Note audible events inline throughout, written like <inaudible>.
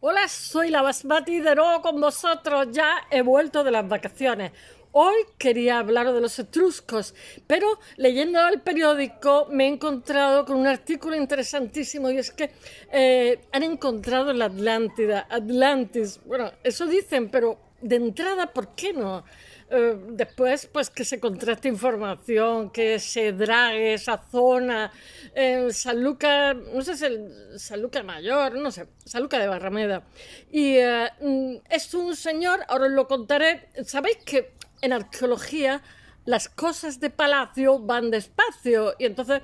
Hola, soy la Basmati de nuevo con vosotros. Ya he vuelto de las vacaciones. Hoy quería hablar de los etruscos, pero leyendo el periódico me he encontrado con un artículo interesantísimo y es que eh, han encontrado la Atlántida, Atlantis. Bueno, eso dicen, pero de entrada, ¿por qué no? Eh, después, pues que se contraste información, que se drague esa zona. ...en San Luca, no sé si el San Luca Mayor, no sé, San de Barrameda. Y eh, es un señor, ahora os lo contaré. Sabéis que en arqueología las cosas de palacio van despacio. Y entonces,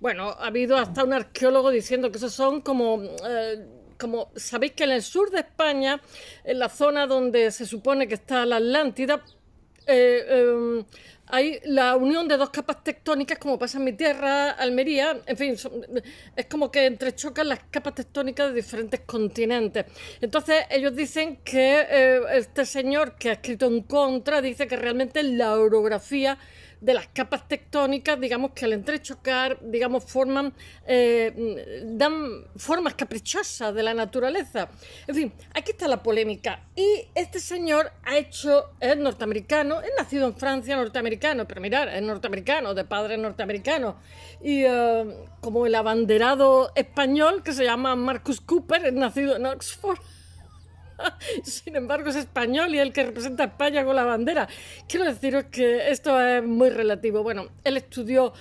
bueno, ha habido hasta un arqueólogo diciendo que esos son como eh, como sabéis que en el sur de España, en la zona donde se supone que está la Atlántida, eh, em, hay la unión de dos capas tectónicas, como pasa en mi tierra, Almería, en fin, es como que entrechocan las capas tectónicas de diferentes continentes. Entonces, ellos dicen que eh, este señor que ha escrito en contra dice que realmente la orografía de las capas tectónicas, digamos, que al entrechocar, digamos, forman, eh, dan formas caprichosas de la naturaleza. En fin, aquí está la polémica. Y este señor ha hecho, es norteamericano, es nacido en Francia, norteamericano, pero mirar, es norteamericano, de padres norteamericanos. Y eh, como el abanderado español, que se llama Marcus Cooper, es nacido en Oxford. <laughs> Sin embargo, es español y el que representa a España con la bandera. Quiero deciros que esto es muy relativo. Bueno, él estudió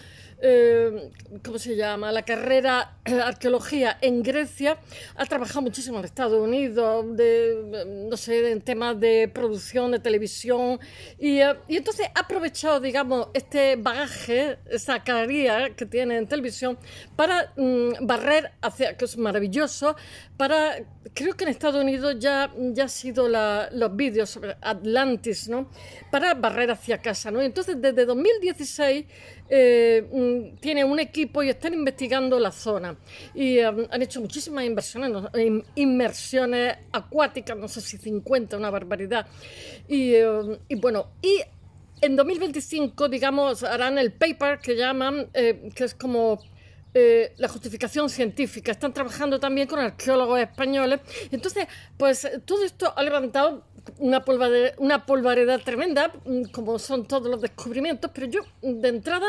eh, ¿cómo se llama?, la carrera eh, arqueología en Grecia, ha trabajado muchísimo en Estados Unidos, eh, no sé, en temas de producción, de televisión, y, entonces ha aprovechado, digamos, este bagaje, esa carrera que tiene en televisión, para mm, barrer hacia, que es maravilloso, para, creo que en Estados Unidos ya, ya ha sido los vídeos sobre Atlantis, ¿no?, para barrer hacia casa, ¿no? entonces, desde 2016, eh, mm, tiene un equipo y están investigando la zona. Y eh, han hecho muchísimas inversiones, inmersiones acuáticas, no sé si 50, una barbaridad. Eh, y, bueno, y en 2025, digamos, harán el paper que llaman, eh, que es como la justificación científica. Están trabajando también con arqueólogos españoles. Entonces, pues todo esto ha levantado una, polvareda, una tremenda, mm, como son todos los descubrimientos, pero yo mm, de entrada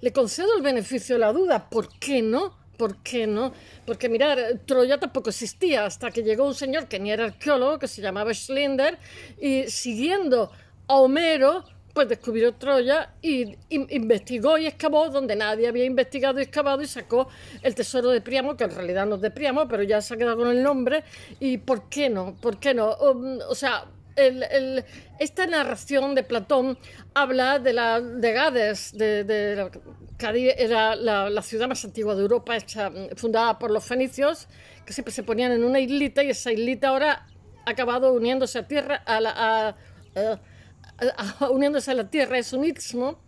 le concedo el beneficio de la duda. ¿Por qué no? ¿Por qué no? Porque mirar, Troya tampoco existía hasta que llegó un señor que ni era arqueólogo, que se llamaba Schlinder, y siguiendo a Homero, pues descubrió Troya y investigó y excavó donde nadie había investigado y excavado y sacó el tesoro de Priamo, que en realidad no es de Priamo, pero ya se ha quedado con el nombre. ¿Y por qué no? ¿Por qué no? Um, o sea, esta narración de Platón habla de, la, Gades, de, la, era la, ciudad más antigua de Europa, fundada por los fenicios, que siempre se ponían en una islita y esa islita ahora ha acabado uniéndose a tierra, la, uniéndose a la tierra, es un istmo.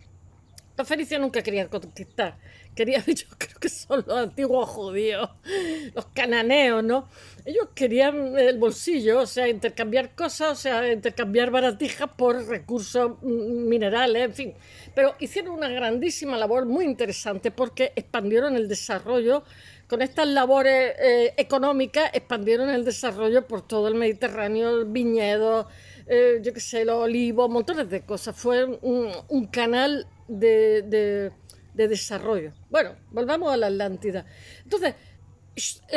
Los fenicios nunca querían conquistar querían, yo <laughs> creo que son los antiguos judíos, los cananeos, ¿no? Ellos querían el bolsillo, o sea, intercambiar cosas, o sea, intercambiar baratijas por recursos mm, mm, minerales, en fin. Pero hicieron una grandísima labor muy interesante porque expandieron el desarrollo con estas labores eh, económicas expandieron el desarrollo por todo el Mediterráneo, el viñedo, eh, yo qué sé, los olivos, montones de cosas. Fue un, canal de de desarrollo. Bueno, volvamos a la Atlántida. Entonces,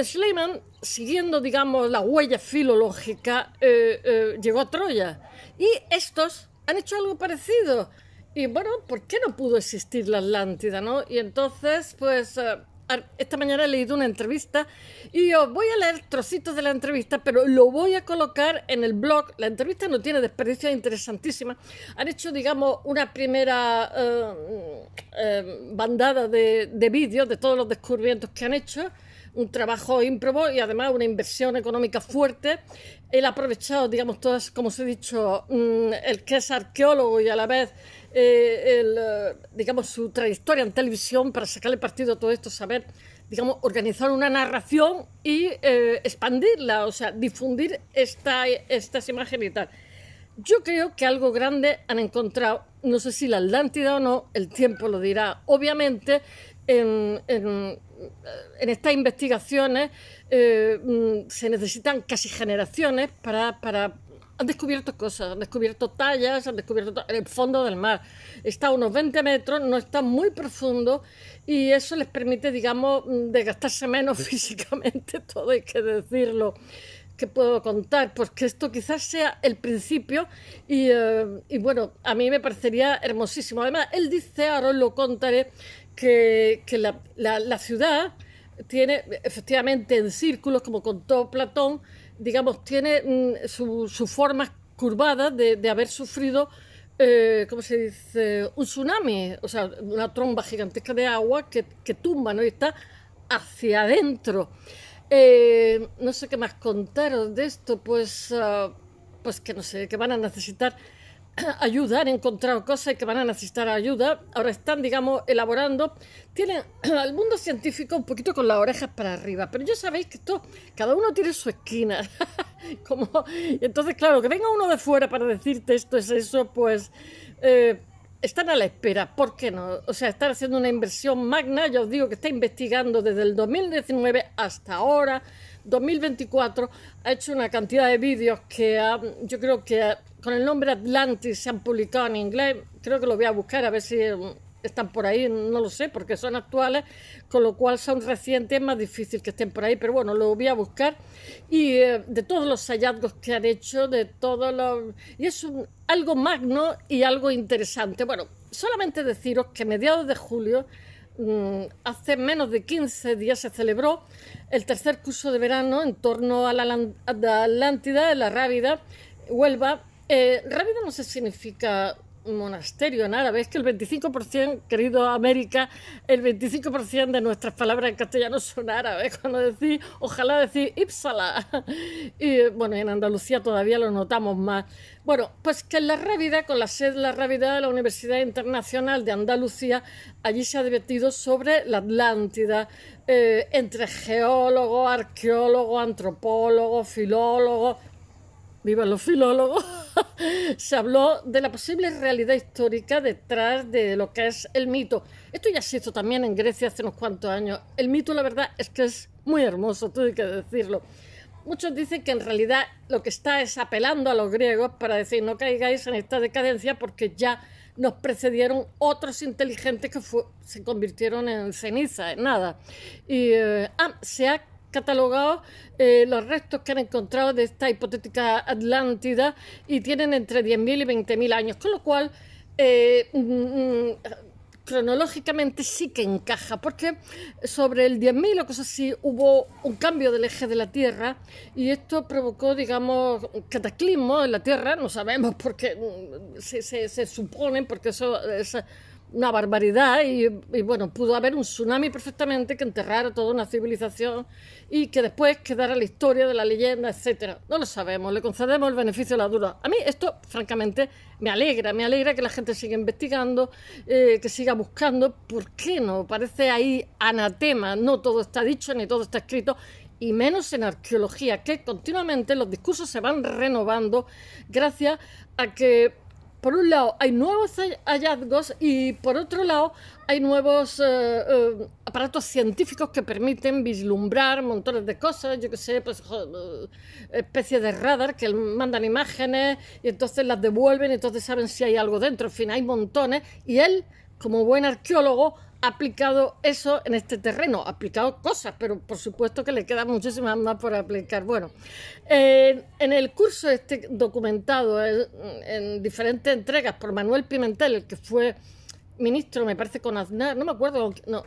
Schleiman, siguiendo, digamos, la huella filológica, eh, eh, llegó a Troya. Y estos han hecho algo parecido. Y bueno, ¿por qué no pudo existir la Atlántida, no? Y entonces, pues, eh, esta mañana he leído una entrevista y os voy a leer trocitos de la entrevista, pero lo voy a colocar en el blog. La entrevista no tiene desperdicio, es interesantísima. Han hecho, digamos, una primera eh, eh, bandada de vídeos de todos los descubrimientos que han hecho un trabajo ímprobo y además una inversión económica fuerte. Él ha aprovechado, digamos, todas, como os he dicho, mm, el que es arqueólogo y a la vez eh, el, eh, digamos, su trayectoria en televisión para sacarle partido a todo esto, saber, digamos, organizar una narración y eh, expandirla, o sea, difundir esta, estas imágenes y tal. Yo creo que algo grande han encontrado, no sé si la Atlántida o no, el tiempo lo dirá, obviamente, en, estas investigaciones eh, mm, se necesitan casi generaciones para, han descubierto cosas, han descubierto tallas, han descubierto el fondo del mar. Está a unos 20 metros, no está muy profundo y eso les permite, digamos, mm, desgastarse menos <laughs> físicamente, todo hay que decirlo. que puedo contar? porque esto quizás sea el principio y, eh, y bueno, a mí me parecería hermosísimo. Además, él dice, ahora os lo contaré, que, la, ciudad tiene, efectivamente, en círculos, como contó Platón, digamos, tiene sus mm, su formas curvadas de, haber sufrido eh, ¿cómo se dice? Un tsunami, o sea, una tromba gigantesca de agua que, tumba, ¿no? Y está hacia adentro. Eh, no sé qué más contaros de esto, pues, ah, pues que no sé, que van a necesitar <clears throat> Ayudar, encontrar cosas que van a necesitar ayuda, ahora están, digamos, elaborando, tienen <clears throat> al mundo científico un poquito con las orejas para arriba, pero ya sabéis que esto, cada uno tiene su esquina, <laughs> como, entonces, claro, que venga uno de fuera para decirte esto es eso, pues... Eh, están a la espera, ¿por qué no? O sea, están haciendo una inversión magna, ya os digo que está investigando desde el 2019 hasta ahora, 2024, ha hecho una cantidad de vídeos que ha, yo creo que ha, con el nombre Atlantis se han publicado en inglés. Creo que lo voy a buscar a ver si um, están por ahí, no lo sé, porque son actuales, con lo cual son recientes, es más difícil que estén por ahí, pero bueno, lo voy a buscar. Y eh, de todos los hallazgos que han hecho, de todos los... Y es algo magno y algo interesante. Bueno, solamente deciros que a mediados de julio, mm, hace menos de 15 días, se celebró el tercer curso de verano en torno a la, Atlántida, en la Rávida, Huelva, eh, no se significa monasterio en árabe, es que el 25%, querido América, el 25% de nuestras palabras en castellano son árabes. <laughs> Cuando decís, ojalá decís ypsala. <laughs> Y bueno, en Andalucía todavía lo notamos más. Bueno, pues que en la Rávida, con la sede de la Rávida de la Universidad Internacional de Andalucía, allí se ha divertido sobre la Atlántida, eh, entre geólogos, arqueólogo, antropólogo, filólogos, viva los filólogos, <laughs> se habló de la posible realidad histórica detrás de lo que es el mito. Esto ya se hizo también en Grecia hace unos cuantos años. El mito, la verdad, es que es muy hermoso, tuve que decirlo. Muchos dicen que en realidad lo que está es apelando a los griegos para decir no caigáis en esta decadencia porque ya nos precedieron otros inteligentes que se convirtieron en ceniza, en nada. Y eh, ah, se ha catalogados eh, los restos que han encontrado de esta hipotética Atlántida y tienen entre 10.000 y 20.000 años, con lo cual eh, mm, mm, cronológicamente sí que encaja, porque sobre el 10.000 o cosas así hubo un cambio del eje de la Tierra y esto provocó, digamos, un cataclismo en la Tierra, no sabemos por qué, mm, se, se, porque eso... Es, una barbaridad y, bueno, pudo haber un tsunami perfectamente que enterrara toda una civilización y que después quedara la historia de la leyenda, etcétera. No lo sabemos, le concedemos el beneficio de la duda. A mí esto, francamente, me alegra, me alegra que la gente siga investigando, eh, que siga buscando, ¿por qué no? Parece ahí anatema, no todo está dicho ni todo está escrito y menos en arqueología, que continuamente los discursos se van renovando gracias a que por un lado hay nuevos hallazgos y por otro lado hay nuevos eh, eh, aparatos científicos que permiten vislumbrar montones de cosas, yo que sé, pues eh, especies de radar que mandan imágenes y entonces las devuelven y entonces saben si hay algo dentro, en fin, hay montones y él como buen arqueólogo aplicado eso en este terreno, ha aplicado cosas, pero por supuesto que le queda muchísimas más por aplicar. Bueno, eh, en el curso este documentado eh, en diferentes entregas por Manuel Pimentel, el que fue ministro, me parece, con Aznar, no me acuerdo, no,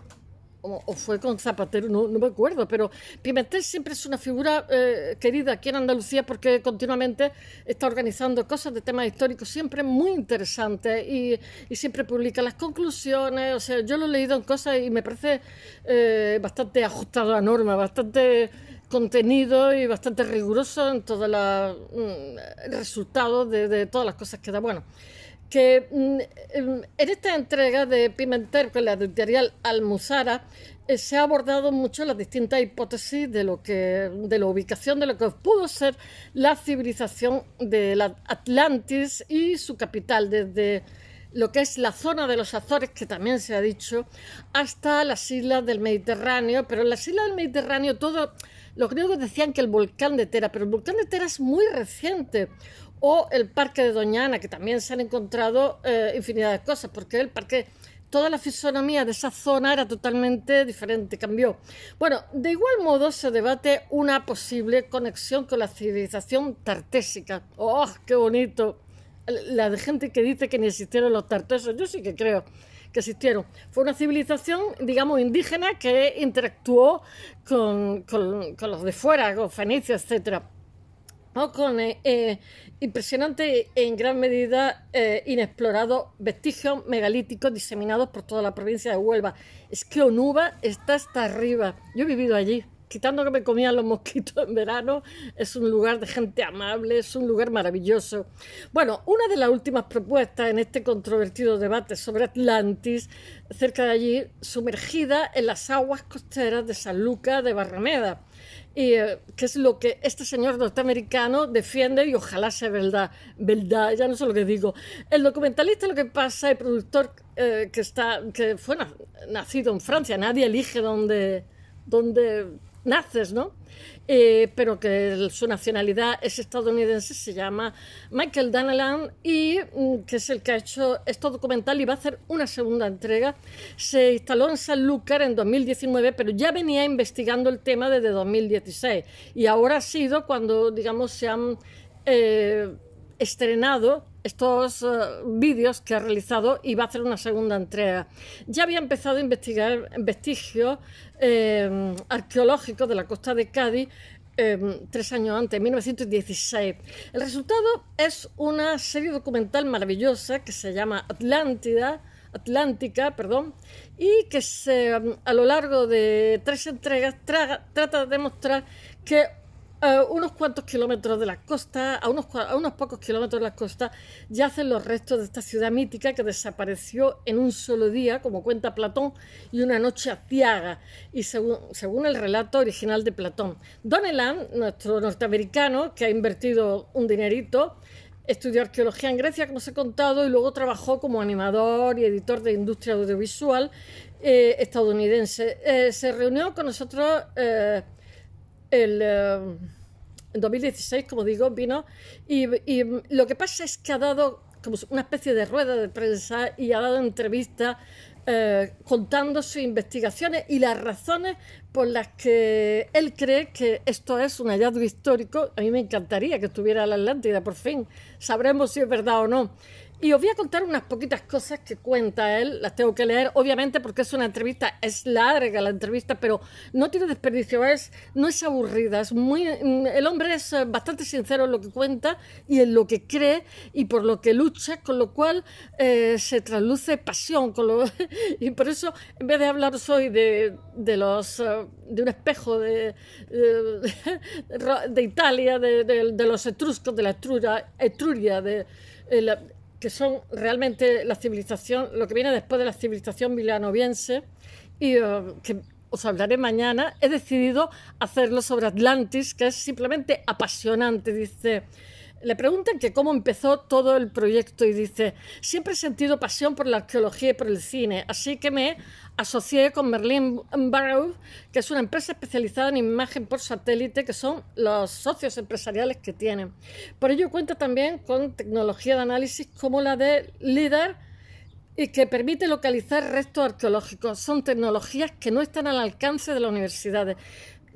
o, fue con Zapatero, no, no, me acuerdo, pero Pimentel siempre es una figura eh, querida aquí en Andalucía porque continuamente está organizando cosas de temas históricos, siempre muy interesantes y, siempre publica las conclusiones, o sea, yo lo he leído en cosas y me parece eh, bastante ajustado a norma, bastante contenido y bastante riguroso en todos los mm, resultados de, de todas las cosas que da. Bueno, que mm, em, en esta entrega de Pimentel con la editorial Almuzara eh, se ha abordado mucho las distintas hipótesis de lo que de la ubicación de lo que pudo ser la civilización de la Atlantis y su capital desde lo que es la zona de los Azores, que también se ha dicho, hasta las islas del Mediterráneo, pero en las islas del Mediterráneo todo los griegos decían que el volcán de Tera, pero el volcán de Tera es muy reciente o el parque de Doñana, que también se han encontrado eh, infinidad de cosas, porque el parque, toda la fisonomía de esa zona era totalmente diferente, cambió. Bueno, de igual modo se debate una posible conexión con la civilización tartésica. ¡Oh, qué bonito! La de gente que dice que ni existieron los tartesos, yo sí que creo que existieron. Fue una civilización, digamos, indígena que interactuó con, los de fuera, con fenicios, etc., con eh, eh en gran medida eh, inexplorados vestigios megalíticos diseminados por toda la provincia de Huelva. Es que Onuba está hasta arriba. Yo he vivido allí. Quitando que me comían los mosquitos en verano, es un lugar de gente amable, es un lugar maravilloso. Bueno, una de las últimas propuestas en este controvertido debate sobre Atlantis, cerca de allí, sumergida en las aguas costeras de San Luca de Barrameda y eh, que es lo que este señor norteamericano defiende y ojalá sea verdad, verdad, ya no sé lo que digo. El documentalista lo que pasa, el productor eh, que está, que fue nacido en Francia, nadie elige dónde, dónde Naces, ¿no? Eh, pero que su nacionalidad es estadounidense, se llama Michael Danalan y mm, que es el que ha hecho este documental y va a hacer una segunda entrega. Se instaló en San Lucar en 2019, pero ya venía investigando el tema desde 2016 y ahora ha sido cuando, digamos, se han... Eh, estrenado estos eh, vídeos que ha realizado y va a hacer una segunda entrega. Ya había empezado a investigar vestigios eh, arqueológicos de la costa de Cádiz eh, tres años antes, en 1916. El resultado es una serie documental maravillosa que se llama Atlántida, Atlántica, perdón, y que a lo largo de tres entregas trata de demostrar que unos cuantos kilómetros de la costa, a unos, a unos pocos kilómetros de la costa, yacen los restos de esta ciudad mítica que desapareció en un solo día, como cuenta Platón, y una noche aciaga, y según, según el relato original de Platón. Donnellan, nuestro norteamericano, que ha invertido un dinerito, Estudió arqueología en Grecia, como os he contado, y luego trabajó como animador y editor de industria audiovisual eh, estadounidense. Eh, se reunió con nosotros eh, el en 2016, como digo, vino y, lo que pasa es que ha dado como una especie de rueda de prensa y ha dado entrevistas eh, contando sus investigaciones y las razones por las que él cree que esto es un hallazgo histórico. A mí me encantaría que estuviera la Atlántida, por fin. Sabremos si es verdad o no. Y os voy a contar unas poquitas cosas que cuenta él, las tengo que leer, obviamente porque es una entrevista, es larga la entrevista, pero no tiene desperdicio, es, no es aburrida, es muy, mm, el hombre es eh, bastante sincero en lo que cuenta y en lo que cree y por lo que lucha, con lo cual eh, se trasluce pasión, <laughs> y por eso en vez de hablar hoy de, los, eh, de un espejo de, <laughs> de, Italia, de, los etruscos, de la Etruria, Etruria de... La, que son realmente la civilización, lo que viene después de la civilización milanoviense, y eh, que os hablaré mañana, he decidido hacerlo sobre Atlantis, que es simplemente apasionante. Dice le preguntan que cómo empezó todo el proyecto y dice, siempre he sentido pasión por la arqueología y por el cine, así que me asocié con Merlin Barrow, que es una empresa especializada en imagen por satélite, que son los socios empresariales que tienen. Por ello cuenta también con tecnología de análisis como la de LIDAR, y que permite localizar restos arqueológicos. Son tecnologías que no están al alcance de las universidades,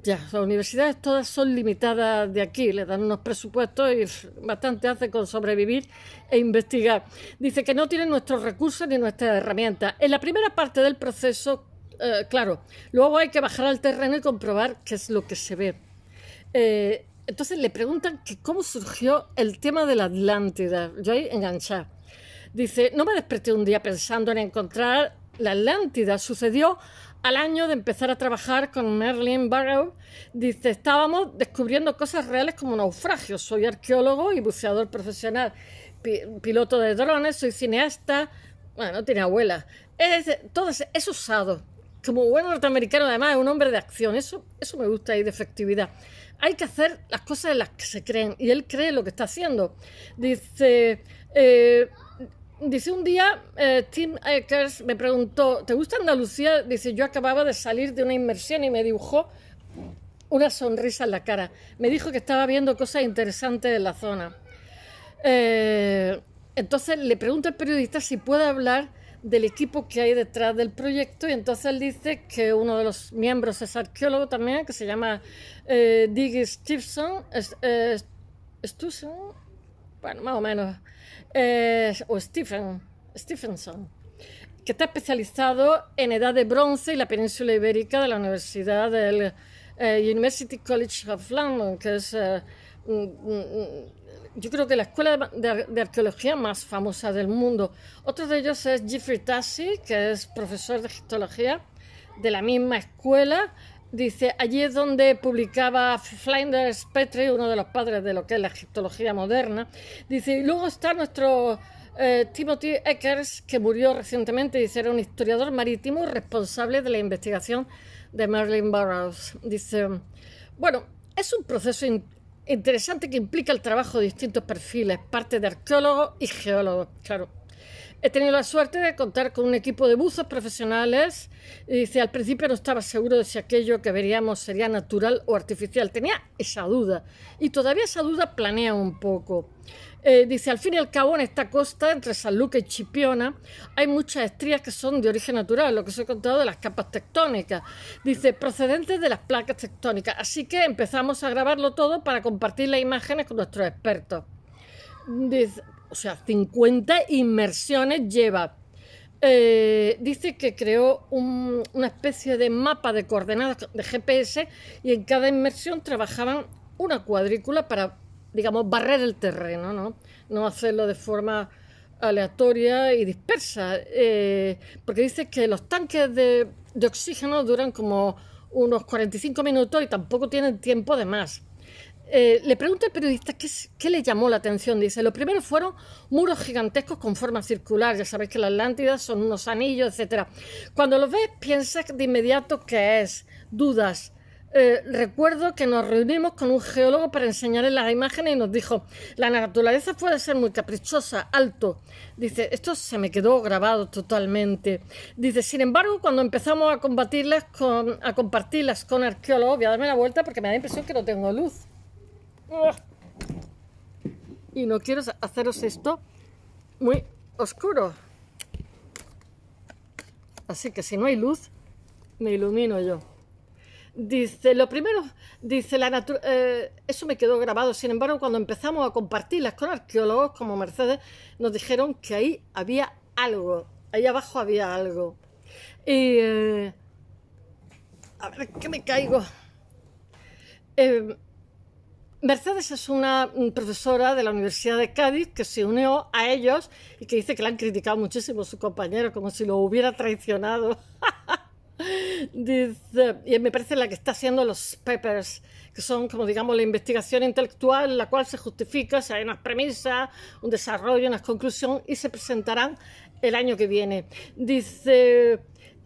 ya, las universidades todas son limitadas de aquí, le dan unos presupuestos y bastante hace con sobrevivir e investigar. Dice que no tienen nuestros recursos ni nuestras herramientas. En la primera parte del proceso, eh, claro, luego hay que bajar al terreno y comprobar qué es lo que se ve. Eh, entonces le preguntan que cómo surgió el tema de la Atlántida. Yo ahí enganchada. Dice, no me desperté un día pensando en encontrar la Atlántida. Sucedió al año de empezar a trabajar con Merlin Barrow, dice, estábamos descubriendo cosas reales como naufragios. Soy arqueólogo y buceador profesional, piloto de drones, soy cineasta, bueno, tiene abuela. Es, todo usado. Como buen norteamericano, además, es un hombre de acción. Eso, eso me gusta ahí de efectividad. Hay que hacer las cosas en las que se creen. Y él cree lo que está haciendo. Dice... Eh, Dice un día, eh, Tim Eckers me preguntó, ¿te gusta Andalucía? Dice, yo acababa de salir de una inmersión y me dibujó una sonrisa en la cara. Me dijo que estaba viendo cosas interesantes de la zona. Eh, entonces le pregunto al periodista si puede hablar del equipo que hay detrás del proyecto y entonces él dice que uno de los miembros es arqueólogo también, que se llama eh, Diggy Stevenson, bueno, más o menos. Eh, o Stephen, Stephenson, que está especializado en Edad de Bronce y la Península Ibérica de la Universidad del eh, University College of London, que es, eh, mm, mm, mm, yo creo que la escuela de, arqueología más famosa del mundo. Otro de ellos es Jeffrey Tassi, que es profesor de histología de la misma escuela Dice, allí es donde publicaba Flinders Petrie, uno de los padres de lo que es la egiptología moderna. Dice, y luego está nuestro eh, Timothy Eckers, que murió recientemente, dice, era un historiador marítimo responsable de la investigación de Merlin Burroughs. Dice, bueno, es un proceso interesante que implica el trabajo de distintos perfiles, parte de arqueólogos y geólogos, claro. He tenido la suerte de contar con un equipo de buzos profesionales. Y dice, al principio no estaba seguro de si aquello que veríamos sería natural o artificial. Tenía esa duda. Y todavía esa duda planea un poco. Eh, dice, al fin y al cabo, en esta costa, entre San Luca y Chipiona, hay muchas estrías que son de origen natural, lo que os he contado de las capas tectónicas. Dice, procedentes de las placas tectónicas. Así que empezamos a grabarlo todo para compartir las imágenes con nuestros expertos o sea, 50 inmersiones lleva. Eh, dice que creó una especie de mapa de coordenadas de GPS y en cada inmersión trabajaban una cuadrícula para, digamos, barrer el terreno, ¿no? No hacerlo de forma aleatoria y dispersa, eh, porque dice que los tanques de, de oxígeno duran como unos 45 minutos y tampoco tienen tiempo de más. Eh, le pregunta al periodista qué, le llamó la atención. Dice, lo primero fueron muros gigantescos con forma circular. Ya sabéis que la Atlántida son unos anillos, etc. Cuando los ves, piensas de inmediato que es. Dudas. Eh, recuerdo que nos reunimos con un geólogo para enseñarle las imágenes y nos dijo, la naturaleza puede ser muy caprichosa, alto. Dice, esto se me quedó grabado totalmente. Dice, sin embargo, cuando empezamos a combatirlas, a compartirlas con arqueólogos, voy a darme la vuelta porque me da la impresión que no tengo luz. Y no quiero haceros esto muy oscuro. Así que si no hay luz, me ilumino yo. Dice, lo primero, dice la natura, eh, eso me quedó grabado. Sin embargo, cuando empezamos a compartirlas con arqueólogos como Mercedes, nos dijeron que ahí había algo, ahí abajo había algo. Y, eh, a ver, que me caigo. Eh, Mercedes es una mm, profesora de la Universidad de Cádiz que se unió a ellos y que dice que la han criticado muchísimo a su compañero, como si lo hubiera traicionado. <laughs> dice, y me parece la que está haciendo los papers, que son como digamos la investigación intelectual, la cual se justifica, o hay unas premisas, un desarrollo, unas conclusiones, y se presentarán el año que viene. Dice...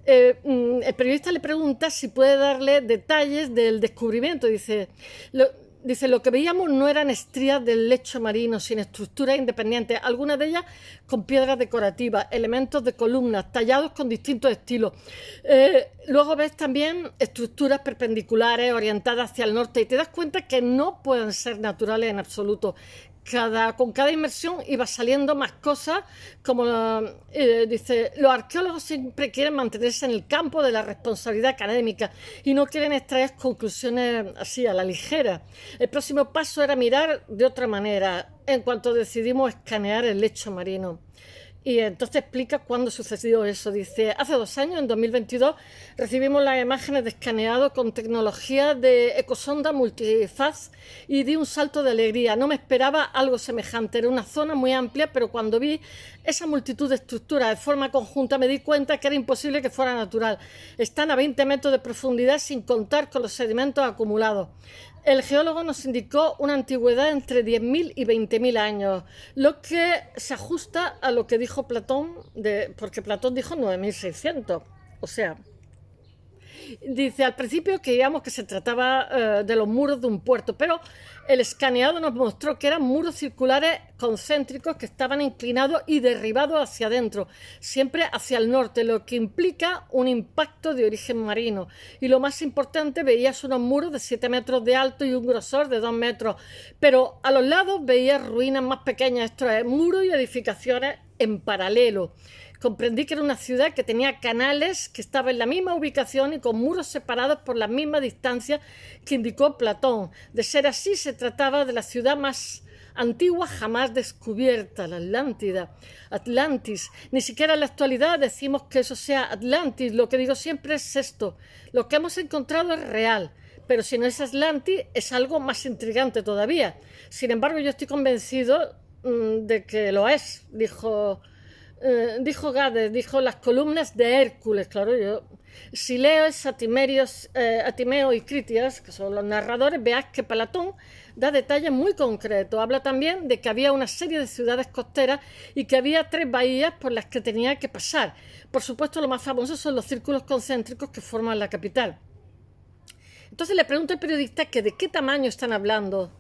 Eh, mm, el periodista le pregunta si puede darle detalles del descubrimiento. Dice, lo, Dice, lo que veíamos no eran estrías del lecho marino, sin estructuras independientes, algunas de ellas con piedras decorativas, elementos de columnas, tallados con distintos estilos. Eh, luego ves también estructuras perpendiculares orientadas hacia el norte y te das cuenta que no pueden ser naturales en absoluto, con cada inmersión iba saliendo más cosas, como eh, dice, los arqueólogos siempre quieren mantenerse en el campo de la responsabilidad académica y no quieren extraer conclusiones así a la ligera. El próximo paso era mirar de otra manera en cuanto decidimos escanear el lecho marino. Y entonces explica cuándo sucedió eso. Dice, hace dos años, en 2022, recibimos las imágenes de escaneado con tecnología de ecosonda multifaz y di un salto de alegría. No me esperaba algo semejante. Era una zona muy amplia, pero cuando vi esa multitud de estructuras de forma conjunta me di cuenta que era imposible que fuera natural. Están a 20 metros de profundidad sin contar con los sedimentos acumulados el geólogo nos indicó una antigüedad entre 10.000 y 20.000 años, lo que se ajusta a lo que dijo Platón, de, porque Platón dijo 9.600. O sea, Dice, al principio creíamos que se trataba eh, de los muros de un puerto, pero el escaneado nos mostró que eran muros circulares concéntricos que estaban inclinados y derribados hacia adentro, siempre hacia el norte, lo que implica un impacto de origen marino. Y lo más importante, veías unos muros de 7 metros de alto y un grosor de 2 metros, pero a los lados veías ruinas más pequeñas, esto es, muros y edificaciones en paralelo Comprendí que era una ciudad que tenía canales, que estaba en la misma ubicación y con muros separados por la misma distancia que indicó Platón. De ser así, se trataba de la ciudad más antigua jamás descubierta, la Atlántida, Atlantis. Ni siquiera en la actualidad decimos que eso sea Atlantis. Lo que digo siempre es esto. Lo que hemos encontrado es real. Pero si no es Atlantis, es algo más intrigante todavía. Sin embargo, yo estoy convencido mm, de que lo es, dijo eh, dijo Gades, dijo las columnas de Hércules, claro, yo. leo es eh, Atimeo y Critias, que son los narradores, veas que Platón da detalles muy concretos. Habla también de que había una serie de ciudades costeras y que había tres bahías por las que tenía que pasar. Por supuesto, lo más famoso son los círculos concéntricos que forman la capital. Entonces le pregunto al periodista que de qué tamaño están hablando.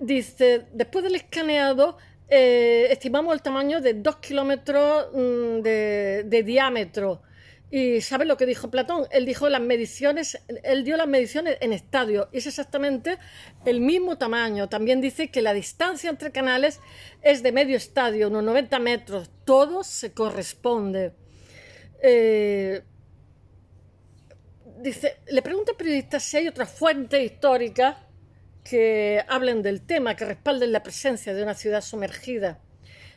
Dice, después del escaneado eh, estimamos el tamaño de 2 kilómetros mm, de, diámetro. ¿Y sabes lo que dijo Platón? Él dijo las mediciones, él dio las mediciones en estadio y es exactamente el mismo tamaño. También dice que la distancia entre canales es de medio estadio, unos 90 metros. Todo se corresponde. Eh, dice, le pregunto al periodista si hay otra fuente histórica que hablen del tema, que respalden la presencia de una ciudad sumergida.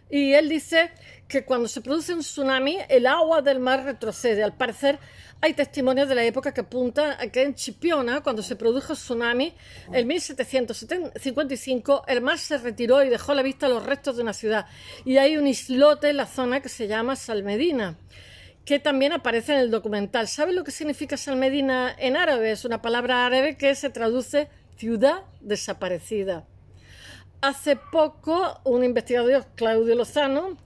Y él dice que cuando se produce un tsunami, el agua del mar retrocede. Al parecer, hay testimonios de la época que apunta a que en Chipiona, cuando se produjo el tsunami en 1755, el mar se retiró y dejó a la vista los restos de una ciudad. Y hay un islote en la zona que se llama Salmedina, que también aparece en el documental. ¿Sabe lo que significa Salmedina en árabe? Es una palabra árabe que se traduce ciudad desaparecida. Hace poco, un investigador, Claudio Lozano,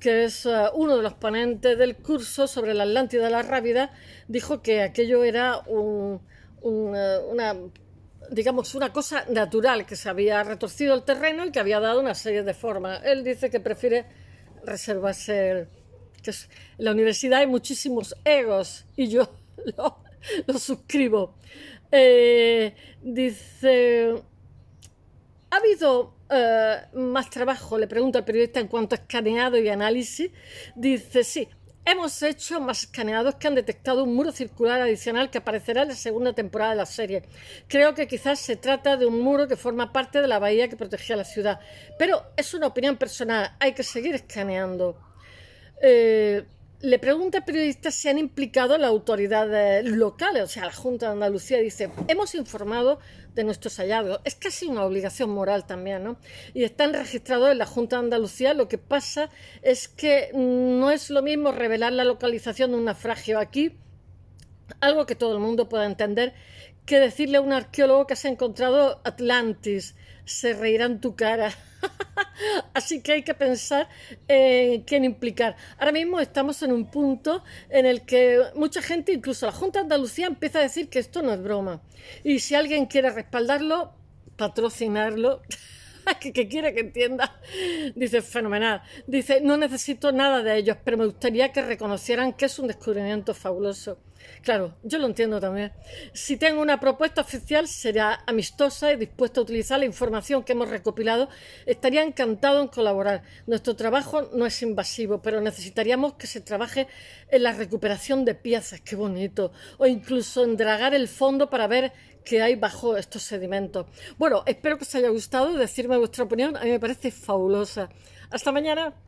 que es eh, uno de los ponentes del curso sobre la Atlántida de la Rábida, dijo que aquello era eh, una, digamos, una cosa natural, que se había retorcido el terreno y que había dado una serie de formas. Él dice que prefiere reservarse. que la universidad hay muchísimos egos y yo <laughs> lo, lo suscribo. Eh, dice, ¿ha habido eh, más trabajo? Le pregunto al periodista en cuanto a escaneado y análisis. Dice, sí, Hemos hecho más escaneados que han detectado un muro circular adicional que aparecerá en la segunda temporada de la serie. Creo que quizás se trata de un muro que forma parte de la bahía que protegía la ciudad. Pero es una opinión personal, hay que seguir escaneando. Eh, le pregunta a periodistas si han implicado a las autoridades eh, locales, o sea, la Junta de Andalucía dice, hemos informado de nuestros hallazgos. Es casi una obligación moral también, ¿no? Y están registrados en la Junta de Andalucía. Lo que pasa es que no es lo mismo revelar la localización de un naufragio aquí, algo que todo el mundo pueda entender, que decirle a un arqueólogo que has encontrado Atlantis, se reirán tu cara. <laughs> Así que hay que pensar en eh, quién implicar. Ahora mismo estamos en un punto en el que mucha gente, incluso la Junta de Andalucía, empieza a decir que esto no es broma. Y si alguien quiere respaldarlo, patrocinarlo. <laughs> <laughs> que, quiere que entienda. Dice, fenomenal. Dice, no necesito nada de ellos, pero me gustaría que reconocieran que es un descubrimiento fabuloso. Claro, yo lo entiendo también. Si tengo una propuesta oficial, será amistosa y dispuesta a utilizar la información que hemos recopilado. Estaría encantado en colaborar. Nuestro trabajo no es invasivo, pero necesitaríamos que se trabaje en la recuperación de piezas, qué bonito, o incluso en dragar el fondo para ver que hay bajo estos sedimentos. Bueno, espero que os haya gustado decirme vuestra opinión. A mí me parece fabulosa. Hasta mañana.